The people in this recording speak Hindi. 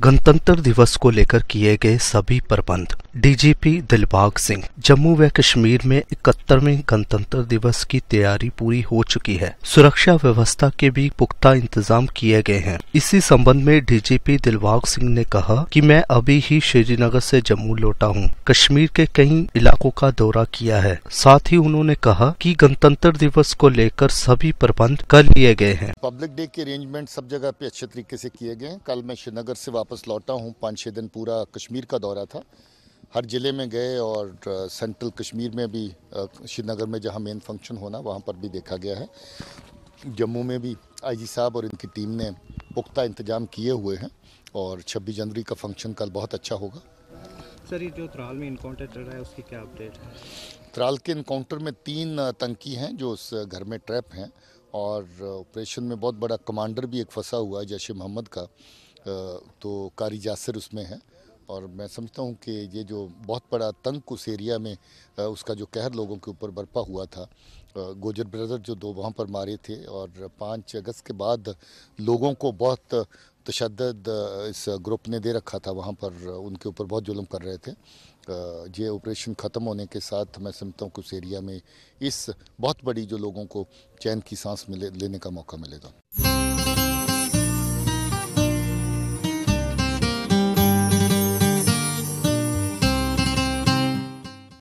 गणतंत्र दिवस को लेकर किए गए सभी प्रबंध डीजीपी दिलबाग सिंह जम्मू व कश्मीर में इकहत्तरवें गणतंत्र दिवस की तैयारी पूरी हो चुकी है सुरक्षा व्यवस्था के भी पुख्ता इंतजाम किए गए हैं इसी संबंध में डीजीपी दिलबाग सिंह ने कहा कि मैं अभी ही श्रीनगर से जम्मू लौटा हूं। कश्मीर के कई इलाकों का दौरा किया है साथ ही उन्होंने कहा की गणतंत्र दिवस को लेकर सभी प्रबंध कर लिए गए हैं पब्लिक डे के अरेंजमेंट सब जगह पे अच्छे तरीके ऐसी किए गए कल मैं श्रीनगर ऐसी वापस लौटा हूँ पाँच छः दिन पूरा कश्मीर का दौरा था हर ज़िले में गए और सेंट्रल कश्मीर में भी श्रीनगर में जहाँ मेन फंक्शन होना वहाँ पर भी देखा गया है जम्मू में भी आईजी साहब और इनकी टीम ने पुख्ता इंतजाम किए हुए हैं और 26 जनवरी का फंक्शन कल बहुत अच्छा होगा सर ये जो त्राल में इनकाउंटर चल रहा है उसकी क्या अपडेट है त्राल के इनकाउंटर में तीन तंकी हैं जो उस घर में ट्रैप हैं और ऑपरेशन में बहुत बड़ा कमांडर भी एक फंसा हुआ है जैश मोहम्मद का तो कारी जासर उसमें है और मैं समझता हूँ कि ये जो बहुत बड़ा तंग उस एरिया में उसका जो कहर लोगों के ऊपर बरपा हुआ था गोजर ब्रदर जो दो वहाँ पर मारे थे और पाँच अगस्त के बाद लोगों को बहुत तशद इस ग्रुप ने दे रखा था वहाँ पर उनके ऊपर बहुत जुल्म कर रहे थे ये ऑपरेशन ख़त्म होने के साथ मैं समझता हूँ कि उस एरिया में इस बहुत बड़ी जो लोगों को चैन की सांस मिले लेने का मौका मिलेगा